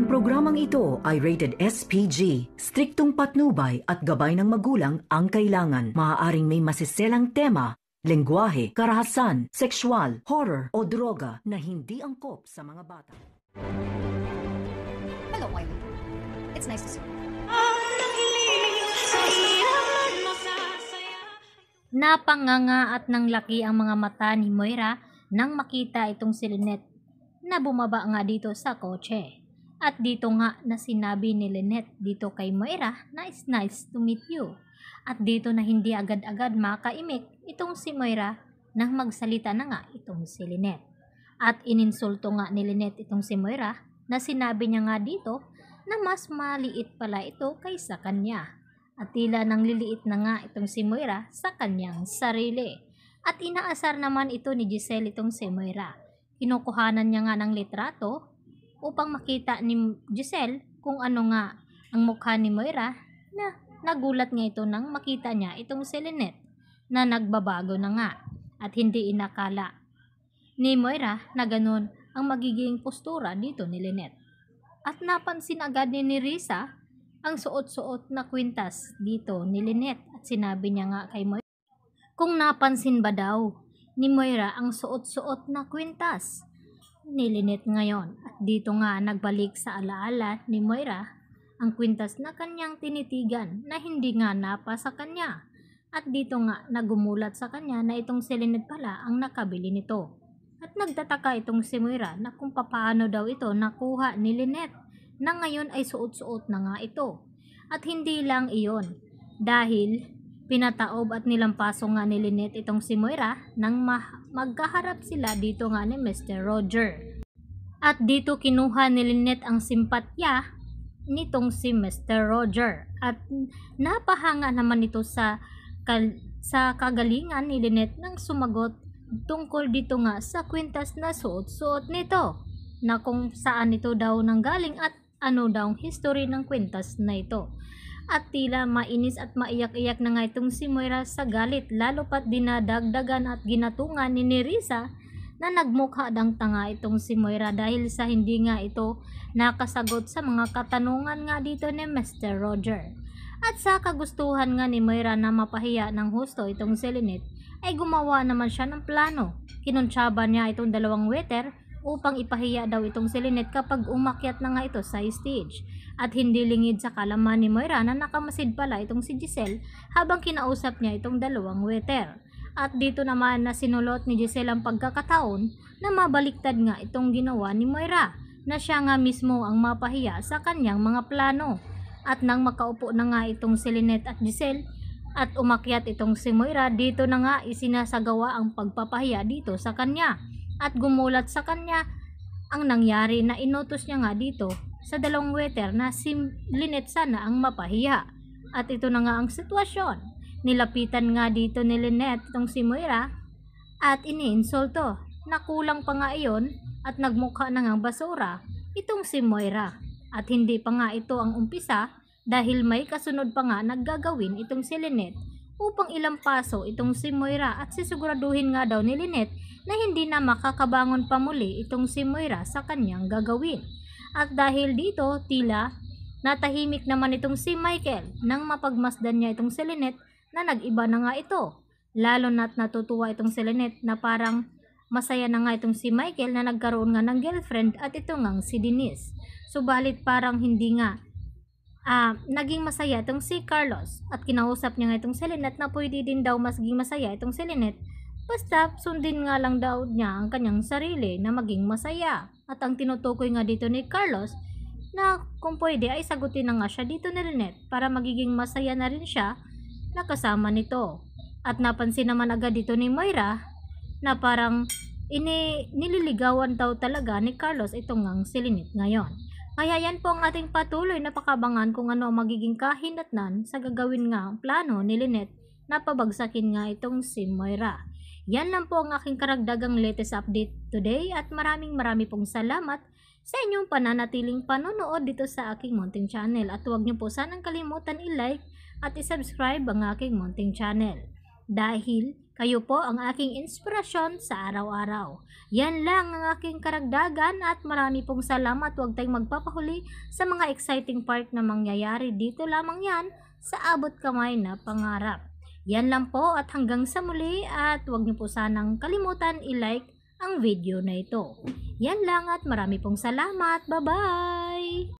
Ang programang ito ay rated SPG. Striktong patnubay at gabay ng magulang ang kailangan. Maaaring may masiselang tema, lengguwahe, karahasan, sexual, horror o droga na hindi angkop sa mga bata. Hello, Wiley. It's nice to see you. Napanganga at nang laki ang mga mata ni Moira nang makita itong silinet na bumaba nga dito sa kotse. At dito nga na sinabi ni Lynette dito kay Moira na nice to meet you. At dito na hindi agad-agad makaimik itong si Moira nang magsalita na nga itong si Lynette. At ininsulto nga ni Lynette itong si Moira na sinabi niya nga dito na mas maliit pala ito kaysa kanya. At tila nang liliit na nga itong si Moira sa kanyang sarili. At inaasar naman ito ni Giselle itong si Moira. Kinukuhanan niya nga ng litrato upang makita ni Giselle kung ano nga ang mukha ni Moira na nagulat nga ito nang makita niya itong si Lynette na nagbabago na nga at hindi inakala ni Moira na ganun ang magiging postura dito ni Lynette. At napansin agad ni Risa ang suot-suot na kwintas dito ni Lynette at sinabi niya nga kay Moira kung napansin ba daw ni Moira ang suot-suot na kwintas ni Lynette ngayon dito nga nagbalik sa alaala ni Moira ang kwintas na kanyang tinitigan na hindi nga napa sa kanya. At dito nga nagumulat sa kanya na itong si pala ang nakabili nito. At nagtataka itong si Moira na kung papaano daw ito nakuha ni Lynette na ngayon ay suot-suot na nga ito. At hindi lang iyon dahil pinataob at nilampaso nga ni Lynette itong si Moira nang magkaharap sila dito nga ni Mr. Roger. At dito kinuha ni Lynette ang simpatya nitong si Mr. Roger. At napahanga naman ito sa kal- sa kagalingan ni Lynette nang sumagot tungkol dito nga sa kwintas na suot-suot nito na kung saan ito daw nanggaling at ano daw ang history ng kwintas na ito. At tila mainis at maiyak-iyak na nga itong si Moira sa galit lalo pat dinadagdagan at ginatungan ni Nerissa na nagmukha dang tanga itong si Moira dahil sa hindi nga ito nakasagot sa mga katanungan nga dito ni Mr. Roger. At sa kagustuhan nga ni Moira na mapahiya ng husto itong si ay gumawa naman siya ng plano. Kinuntsaba niya itong dalawang waiter upang ipahiya daw itong si kapag umakyat na nga ito sa stage. At hindi lingid sa kalaman ni Moira na nakamasid pala itong si Giselle habang kinausap niya itong dalawang waiter. At dito naman na sinulot ni Giselle ang pagkakataon na mabaliktad nga itong ginawa ni Moira na siya nga mismo ang mapahiya sa kanyang mga plano. At nang makaupo na nga itong si Lynette at Giselle at umakyat itong si Moira, dito na nga isinasagawa ang pagpapahiya dito sa kanya. At gumulat sa kanya ang nangyari na inutos niya nga dito sa dalawang waiter na si Lynette sana ang mapahiya. At ito na nga ang sitwasyon. Nilapitan nga dito ni Lynette itong si Moira at iniinsulto na kulang pa nga iyon at nagmukha na ngang basura itong si Moira. At hindi pa nga ito ang umpisa dahil may kasunod pa nga naggagawin itong si Lynette upang ilang paso itong si Moira at sisiguraduhin nga daw ni Lynette na hindi na makakabangon pa muli itong si Moira sa kanyang gagawin. At dahil dito, tila natahimik naman itong si Michael nang mapagmasdan niya itong si Lynette na nag-iba na nga ito. Lalo na't natutuwa itong si Lynette na parang masaya na nga itong si Michael na nagkaroon nga ng girlfriend at ito ngang si Denise. Subalit parang hindi nga uh, naging masaya itong si Carlos at kinausap niya nga itong si Lynette na pwede din daw maging masaya itong si Lynette basta sundin nga lang daw niya ang kanyang sarili na maging masaya. At ang tinutukoy nga dito ni Carlos na kung pwede ay sagutin na nga siya dito ni Lynette para magiging masaya na rin siya na kasama nito. At napansin naman agad dito ni Moira na parang ini nililigawan daw talaga ni Carlos itong ngang silinit ngayon. Kaya yan po ang ating patuloy na pakabangan kung ano ang magiging kahinatnan sa gagawin nga ang plano ni Lynette na pabagsakin nga itong si Moira. Yan lang po ang aking karagdagang latest update today at maraming marami pong salamat sa inyong pananatiling panonood dito sa aking Mounting Channel at huwag niyo po sanang kalimutan i-like at i-subscribe ang aking Mounting Channel dahil kayo po ang aking inspirasyon sa araw-araw. Yan lang ang aking karagdagan at marami pong salamat huwag tayong magpapahuli sa mga exciting part na mangyayari dito lamang yan sa abot kamay na pangarap. Yan lang po at hanggang sa muli at huwag niyo po sanang kalimutan i-like ang video na ito. Yan lang at marami pong salamat. Bye-bye!